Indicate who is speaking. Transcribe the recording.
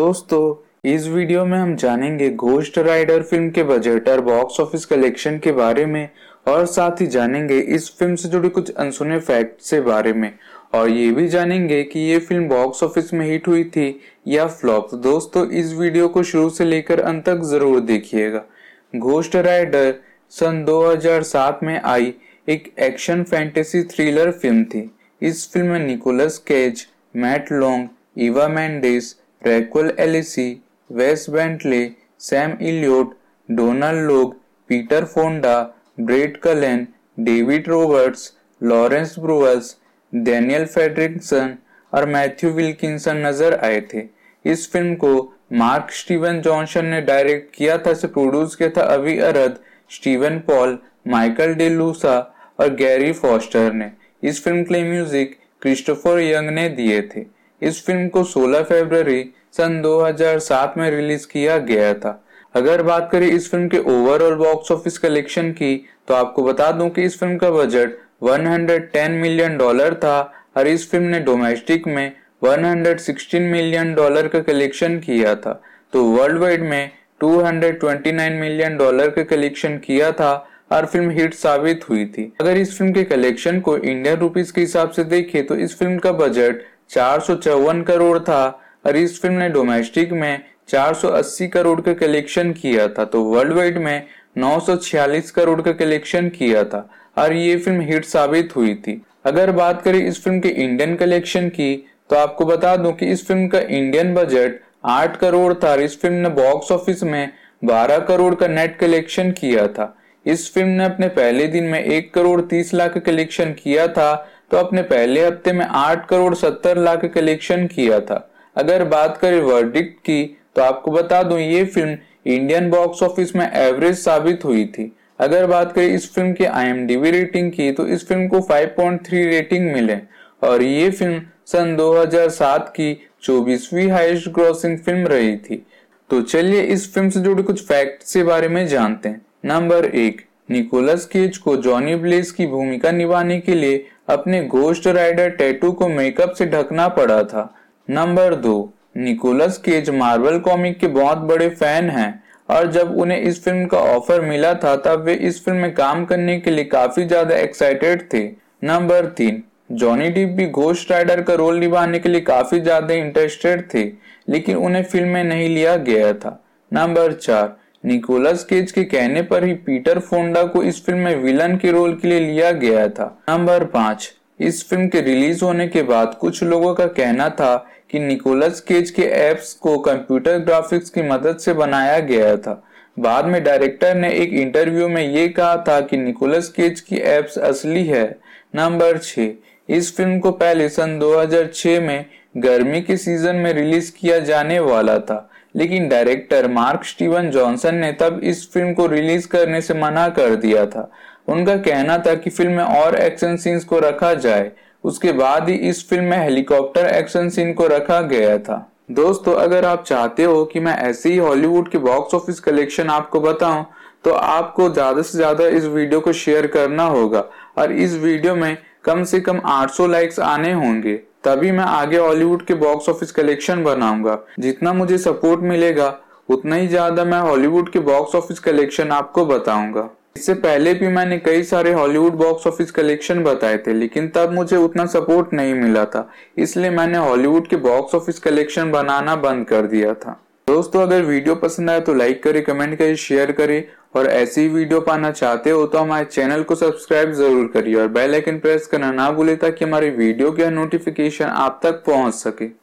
Speaker 1: दोस्तों इस वीडियो में हम जानेंगे घोस्ट राइडर फिल्म के बजट और बॉक्स ऑफिस कलेक्शन के बारे में और साथ ही जानेंगे इस फिल्म से जुड़े कुछ अनसुने फैक्ट से बारे में और ये भी जानेंगे कि ये फिल्म बॉक्स ऑफिस में हिट हुई थी या फ्लॉप दोस्तों इस वीडियो को शुरू से लेकर अंत तक जरूर देखिएगा घोस्ट राइडर सन 2007 में आई एक एक्शन फैंटेसी थ्रिलर फिल्म थी इस फिल्म में Nicolas Cage Matt Long Eva Mendes Raquel Alessi Wes Bentley Sam Elliott Donald Logue Peter Fonda Brett Cullen David Roberts Laurence Breuers Daniel Frederiksen और Matthew Wilkinson नजर आए थे इस film को Mark Steven Johnson ने direct किया था से प्रोड्यूस किया था Avi Arad Steven Paul Michael De Luca और गैरी फॉस्टर ने इस फिल्म के म्यूजिक क्रिस्टोफर यंग ने दिए थे इस फिल्म को 16 फरवरी सन 2007 में रिलीज किया गया था अगर बात करें इस फिल्म के ओवरऑल बॉक्स ऑफिस कलेक्शन की तो आपको बता दूं कि इस फिल्म का बजट 110 मिलियन डॉलर था और इस फिल्म ने डोमेस्टिक में 116 मिलियन डॉलर का कलेक्शन किया था तो वर्ल्ड वाइड में 229 मिलियन डॉलर का कलेक्शन किया था और फिल्म हिट साबित हुई थी अगर इस फिल्म के कलेक्शन को इंडियन रुपीज के हिसाब से देखें तो इस फिल्म का बजट चार करोड़ था और इस फिल्म ने डोमेस्टिक में 480 करोड़ का कलेक्शन किया था तो वर्ल्ड वाइड में 946 करोड़ का कलेक्शन किया था और ये फिल्म हिट साबित हुई थी अगर बात करें इस फिल्म के इंडियन कलेक्शन की तो आपको बता दूं कि इस फिल्म का इंडियन बजट 8 करोड़ था और इस फिल्म ने बॉक्स ऑफिस में 12 करोड़ का नेट कलेक्शन किया था इस फिल्म ने अपने पहले दिन में 1 करोड़ 30 लाख का कलेक्शन किया था तो अपने पहले हफ्ते में आठ करोड़ सत्तर लाख कलेक्शन किया था अगर बात करें वर्डिक्ट की तो आपको बता दूं ये फिल्म इंडियन बॉक्स ऑफिस में एवरेज साबित हुई थी अगर बात करें इस फिल्म के आई रेटिंग की तो इस फिल्म को 5.3 रेटिंग मिले और ये फिल्म सन 2007 की 24वीं हाईएस्ट ग्रॉसिंग फिल्म रही थी तो चलिए इस फिल्म से जुड़े कुछ फैक्ट के बारे में जानते हैं नंबर एक निकोलस केज को जॉनी ब्लेस की भूमिका निभाने के लिए अपने गोस्ट राइडर टैटू को मेकअप से ढकना पड़ा था नंबर दो निकोलस केज मार्वल कॉमिक के बहुत बड़े फैन हैं और जब उन्हें इस फिल्म का ऑफर मिला था तब वे इस फिल्म में काम करने के लिए काफी ज्यादा एक्साइटेड थे नंबर तीन जॉनी डिप भी गोस्ट राइडर का रोल निभाने के लिए काफी ज्यादा इंटरेस्टेड थे लेकिन उन्हें फिल्म में नहीं लिया गया था नंबर चार निकोलस केज के कहने पर ही पीटर फोंडा को इस फिल्म में विलन के रोल के लिए लिया गया था नंबर पाँच इस फिल्म के रिलीज होने के बाद कुछ लोगों का कहना था कि निकोलस केज के एप्स को कंप्यूटर ग्राफिक्स की मदद से बनाया गया था बाद में डायरेक्टर ने एक इंटरव्यू में ये कहा था कि निकोलस केज की एप्स असली है नंबर छ इस फिल्म को पहले सन 2006 में गर्मी के सीजन में रिलीज किया जाने वाला था लेकिन डायरेक्टर मार्क स्टीवन जॉनसन ने तब इस फिल्म को रिलीज करने से मना कर दिया था उनका कहना था कि फिल्म में और एक्शन सीन्स को रखा जाए उसके बाद ही इस फिल्म में हेलीकॉप्टर एक्शन सीन को रखा गया था दोस्तों अगर आप चाहते हो कि मैं ऐसे ही हॉलीवुड के बॉक्स ऑफिस कलेक्शन आपको बताऊं तो आपको ज्यादा से ज्यादा इस वीडियो को शेयर करना होगा और इस वीडियो में कम से कम 800 लाइक्स आने होंगे तभी मैं आगे हॉलीवुड के बॉक्स ऑफिस कलेक्शन बनाऊंगा जितना मुझे सपोर्ट मिलेगा उतना ही ज्यादा मैं हॉलीवुड के बॉक्स ऑफिस कलेक्शन आपको बताऊंगा इससे पहले भी मैंने कई सारे हॉलीवुड बॉक्स ऑफिस कलेक्शन बताए थे लेकिन तब मुझे उतना सपोर्ट नहीं मिला था इसलिए मैंने हॉलीवुड के बॉक्स ऑफिस कलेक्शन बनाना बंद कर दिया था दोस्तों अगर वीडियो पसंद आए तो लाइक करें कमेंट करें शेयर करें और ऐसी वीडियो पाना चाहते हो तो हमारे चैनल को सब्सक्राइब जरूर करिए और बेल आइकन प्रेस करना ना भूले ताकि हमारी वीडियो की नोटिफिकेशन आप तक पहुंच सके